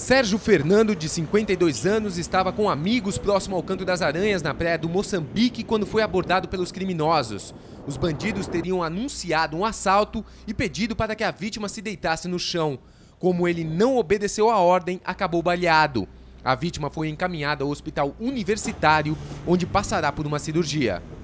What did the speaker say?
Sérgio Fernando, de 52 anos, estava com amigos próximo ao Canto das Aranhas, na praia do Moçambique, quando foi abordado pelos criminosos. Os bandidos teriam anunciado um assalto e pedido para que a vítima se deitasse no chão. Como ele não obedeceu à ordem, acabou baleado. A vítima foi encaminhada ao hospital universitário, onde passará por uma cirurgia.